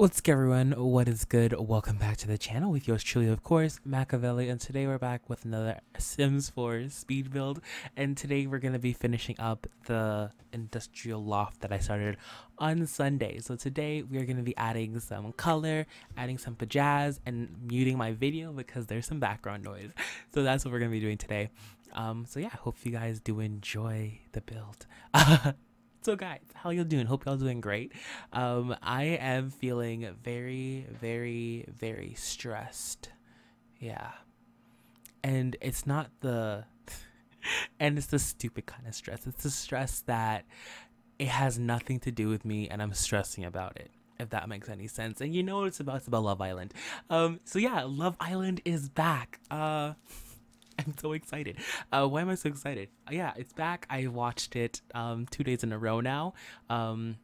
What's good everyone, what is good? Welcome back to the channel with yours truly, of course, Machiavelli, and today we're back with another Sims 4 speed build, and today we're going to be finishing up the industrial loft that I started on Sunday. So today we are going to be adding some color, adding some pajazz, and muting my video because there's some background noise. So that's what we're going to be doing today. Um, so yeah, hope you guys do enjoy the build. So guys, how y'all doing? Hope y'all doing great. Um, I am feeling very, very, very stressed. Yeah. And it's not the and it's the stupid kind of stress. It's the stress that it has nothing to do with me and I'm stressing about it. If that makes any sense. And you know what it's about, it's about Love Island. Um, so yeah, Love Island is back. Uh I'm so excited. Uh, why am I so excited? Uh, yeah, it's back. I watched it um, two days in a row now. Um,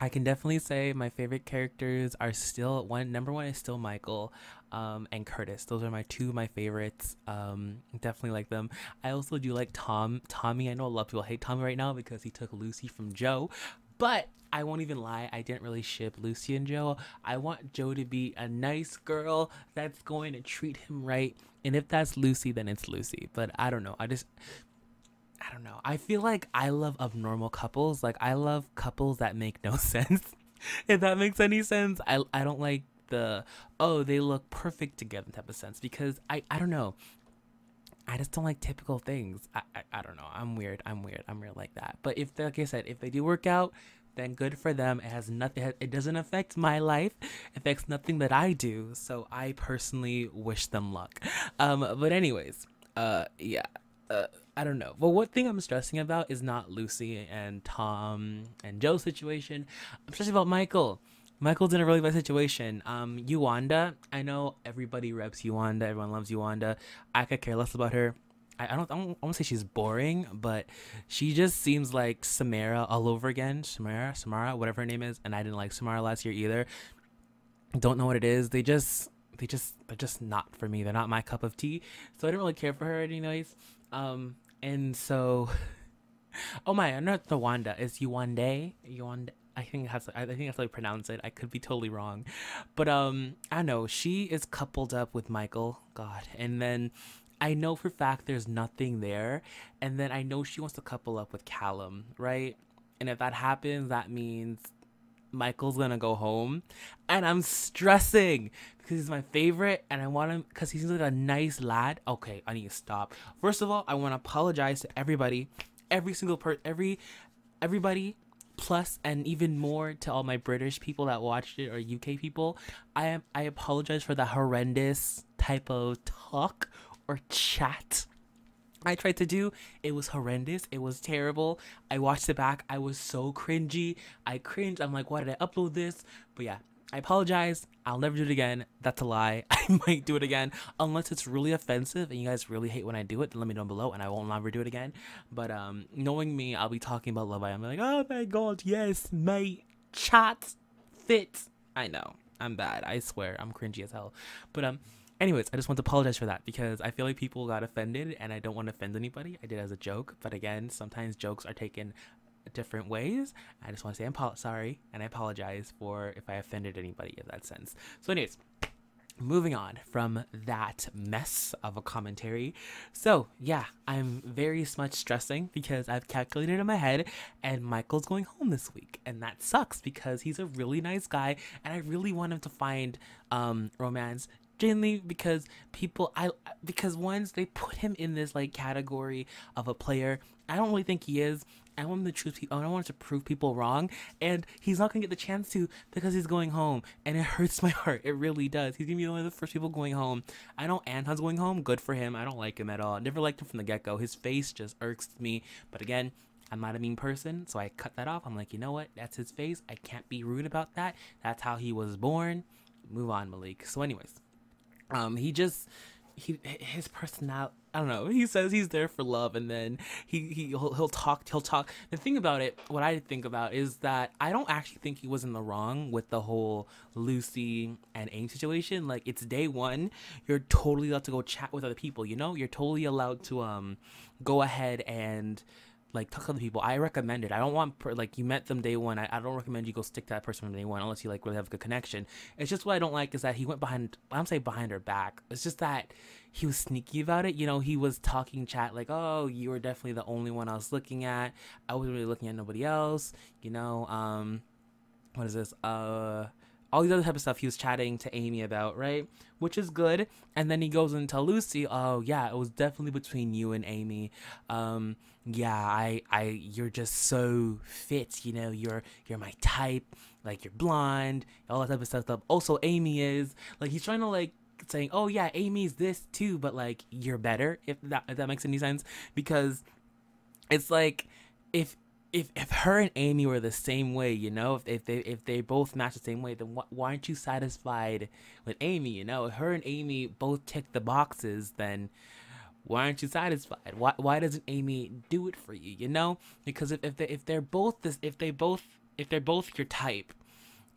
I can definitely say my favorite characters are still one. Number one is still Michael um, and Curtis. Those are my two my favorites. Um, definitely like them. I also do like Tom. Tommy. I know a lot of people hate Tommy right now because he took Lucy from Joe, but I won't even lie, I didn't really ship Lucy and Joe. I want Joe to be a nice girl that's going to treat him right, and if that's Lucy, then it's Lucy. But I don't know. I just I don't know. I feel like I love abnormal couples. Like I love couples that make no sense. if that makes any sense. I I don't like the oh, they look perfect together type of sense because I I don't know. I just don't like typical things. I, I, I don't know. I'm weird. I'm weird. I'm weird like that. But if, like I said, if they do work out, then good for them. It has nothing. It doesn't affect my life. It affects nothing that I do. So I personally wish them luck. Um, but anyways, uh, yeah. Uh, I don't know. But what thing I'm stressing about is not Lucy and Tom and Joe's situation. I'm stressing about Michael. Michael's in a really bad situation. Um, Uwanda, I know everybody reps Uwanda. Everyone loves Uwanda. I could care less about her. I, I don't I don't, want to say she's boring, but she just seems like Samara all over again. Samara, Samara, whatever her name is, and I didn't like Samara last year either. Don't know what it is. They just they just they're just not for me. They're not my cup of tea. So I didn't really care for her anyways. Um and so Oh my, it's the Wanda. It's Yuande. Yuande. I think that's I think that's how you pronounce it. I could be totally wrong, but um, I know she is coupled up with Michael. God, and then I know for fact there's nothing there. And then I know she wants to couple up with Callum, right? And if that happens, that means Michael's gonna go home. And I'm stressing because he's my favorite and I want him because he's like a nice lad. Okay, I need to stop. First of all, I want to apologize to everybody, every single person, every, everybody plus and even more to all my British people that watched it or UK people. I am I apologize for the horrendous type of talk or chat I tried to do. It was horrendous. It was terrible. I watched it back. I was so cringy. I cringed. I'm like, why did I upload this? But yeah, I apologize. I'll never do it again. That's a lie. I might do it again unless it's really offensive and you guys really hate when I do it. Then let me know below, and I won't ever do it again. But um, knowing me, I'll be talking about Love. I'm like, oh my god, yes, mate, chat fit. I know. I'm bad. I swear. I'm cringy as hell. But um, Anyways, I just want to apologize for that because I feel like people got offended and I don't want to offend anybody. I did as a joke, but again, sometimes jokes are taken different ways. I just want to say I'm sorry and I apologize for if I offended anybody in that sense. So, anyways, moving on from that mess of a commentary. So, yeah, I'm very much stressing because I've calculated in my head and Michael's going home this week. And that sucks because he's a really nice guy and I really want him to find um, romance Genuinely, because people, I because once they put him in this like category of a player, I don't really think he is. I want the to people. I don't want to prove people wrong, and he's not gonna get the chance to because he's going home, and it hurts my heart. It really does. He's gonna be one of the first people going home. I know Anton's going home. Good for him. I don't like him at all. never liked him from the get go. His face just irks me. But again, I'm not a mean person, so I cut that off. I'm like, you know what? That's his face. I can't be rude about that. That's how he was born. Move on, Malik. So, anyways. Um, he just he his personality. I don't know. He says he's there for love, and then he he he'll, he'll, talk. He'll talk. The thing about it, what I think about is that I don't actually think he was in the wrong with the whole Lucy and aim situation. Like it's day one, you're totally allowed to go chat with other people. You know, you're totally allowed to um go ahead and like talk to other people. I recommend it. I don't want per, like you met them day one. I, I don't recommend you go stick to that person from day one unless you like really have a good connection. It's just what I don't like is that he went behind. I'm saying behind her back. It's just that he was sneaky about it. You know, he was talking chat like, "Oh, you were definitely the only one I was looking at. I wasn't really looking at nobody else." You know, um, what is this? Uh all these other type of stuff he was chatting to Amy about, right? Which is good. And then he goes into Lucy, oh yeah, it was definitely between you and Amy. Um, yeah, I, I, you're just so fit, you know, you're, you're my type, like you're blonde, all that type of stuff. Also, Amy is like he's trying to like saying, oh yeah, Amy's this too, but like you're better. If that if that makes any sense, because it's like if if if her and Amy were the same way, you know, if, if they if they both match the same way, then wh- why aren't you satisfied with Amy? You know, if her and Amy both tick the boxes, then why aren't you satisfied? Why why doesn't Amy do it for you? You know, because if if they if they're both this if they both if they're both your type,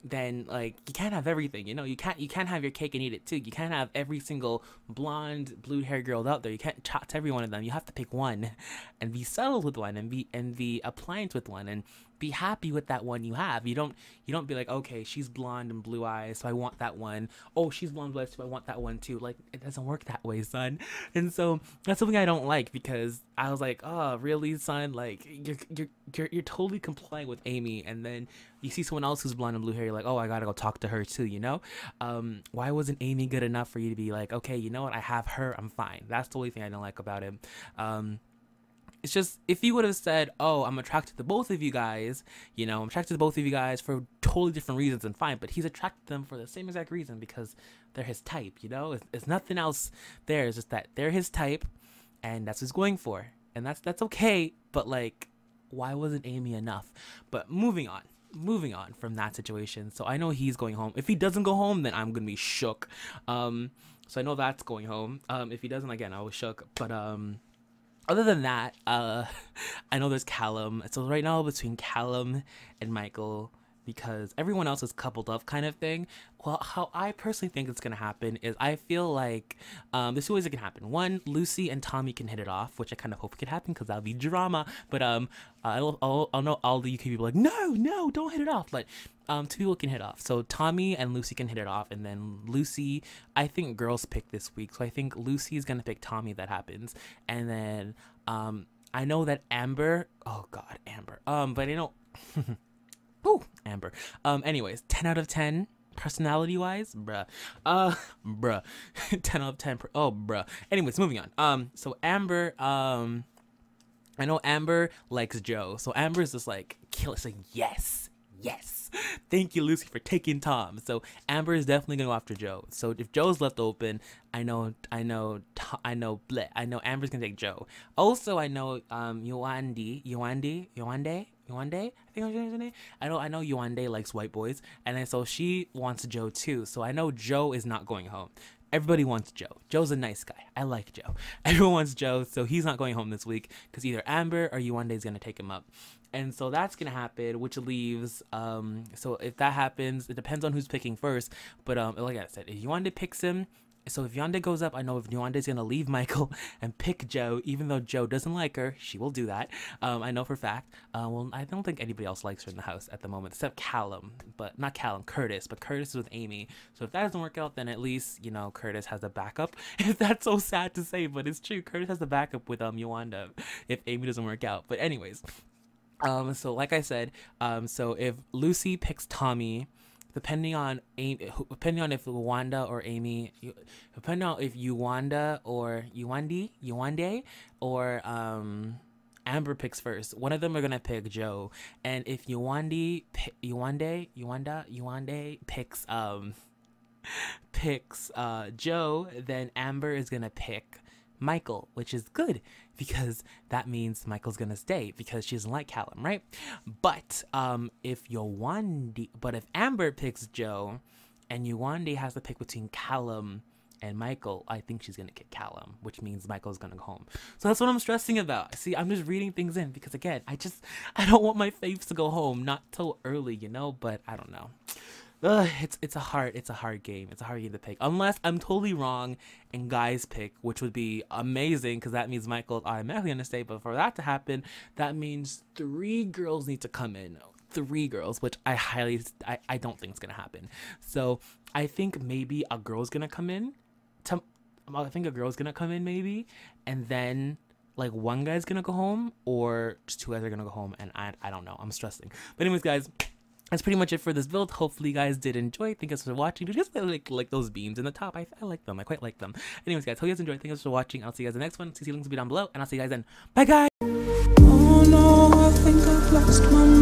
then like you can't have everything you know you can't you can't have your cake and eat it too you can't have every single blonde blue haired girl out there you can't chat to every one of them you have to pick one and be settled with one and be and be appliance with one and be happy with that one you have. You don't you don't be like, okay, she's blonde and blue eyes, so I want that one. Oh, she's blonde blue eyes, so I want that one too. Like it doesn't work that way, son. And so that's something I don't like because I was like, oh, really, son? Like you're you're you're, you're totally complying with Amy, and then you see someone else who's blonde and blue hair, you're like, oh, I gotta go talk to her too. You know, um, why wasn't Amy good enough for you to be like, okay, you know what, I have her, I'm fine. That's the only thing I don't like about it. Um, it's just if he would have said, "Oh, I'm attracted to both of you guys," you know, I'm attracted to both of you guys for totally different reasons, and fine. But he's attracted them for the same exact reason because they're his type. You know, it's, it's nothing else there. It's just that they're his type, and that's what he's going for, and that's that's okay. But like, why wasn't Amy enough? But moving on moving on from that situation. So I know he's going home. If he doesn't go home, then I'm gonna be shook. Um, so I know that's going home. Um, if he doesn't, again, I was shook. But um, other than that, uh, I know there's Callum. So right now between Callum and Michael, because everyone else is coupled up kind of thing. Well, how I personally think it's gonna happen is I feel like um, there's two ways it can happen. One, Lucy and Tommy can hit it off, which I kind of hope could happen because that'll be drama. But um, I'll, I'll, I'll know all the UK people like, no, no, don't hit it off. But um, two people can hit off. So Tommy and Lucy can hit it off, and then Lucy, I think girls pick this week, so I think Lucy is gonna pick Tommy. That happens, and then um, I know that Amber. Oh God, Amber. Um, but I know. Ooh, Amber. Um, anyways, 10 out of 10 personality wise bruh uh bruh 10 out of 10 oh bruh anyways moving on um so amber um i know amber likes joe so amber is just like kill it. like yes yes thank you lucy for taking tom so amber is definitely gonna go after joe so if joe's left open i know i know i know bleh, i know amber's gonna take joe also i know um yoandi yoandi yoande Yuande? I think I'm name. I know I know Yuande likes white boys, and then so she wants Joe too. So I know Joe is not going home. Everybody wants Joe. Joe's a nice guy. I like Joe. Everyone wants Joe, so he's not going home this week because either Amber or Yuande is gonna take him up. And so that's gonna happen, which leaves. Um, so if that happens, it depends on who's picking first. But um, like I said, if Yuande picks him, so if Yonda goes up, I know if Yonda's gonna leave Michael and pick Joe, even though Joe doesn't like her, she will do that. Um, I know for fact. Uh, well, I don't think anybody else likes her in the house at the moment, except Callum, but not Callum, Curtis, but Curtis is with Amy. So if that doesn't work out, then at least, you know, Curtis has a backup. If that's so sad to say, but it's true. Curtis has a backup with um Yonda if Amy doesn't work out. But anyways, um, so like I said, um, so if Lucy picks Tommy, depending on depending on if Wanda or Amy, depending on if Uwanda or Uwandi, Uwande or um, Amber picks first. One of them are gonna pick Joe, and if Uwandi, Yuande, Uwanda, Uwande picks um picks uh Joe, then Amber is gonna pick Michael, which is good because that means Michael's gonna stay because she doesn't like Callum, right? But um, if Yawandi, but if Amber picks Joe, and Yawandi has to pick between Callum and Michael, I think she's gonna kick Callum, which means Michael's gonna go home. So that's what I'm stressing about. See, I'm just reading things in because again, I just I don't want my faves to go home, not till early, you know. But I don't know. Ugh, it's it's a hard it's a hard game. It's a hard game to pick. Unless I'm totally wrong and guys pick, which would be amazing because that means Michael's automatically gonna stay But for that to happen, that means three girls need to come in. Three girls, which I highly I, I don't think is gonna happen. So I think maybe a girl's gonna come in. To, I think a girl's gonna come in maybe, and then like one guy's gonna go home or two guys are gonna go home, and I I don't know. I'm stressing. But anyways, guys that's pretty much it for this build. Hopefully you guys did enjoy. Thank you guys for watching. Do you guys like, like those beams in the top? I, I like them. I quite like them. Anyways, guys, hope you guys enjoyed. Thank you guys for watching. I'll see you guys in the next one. CC links will be down below. And I'll see you guys then. Bye, guys! Oh, no,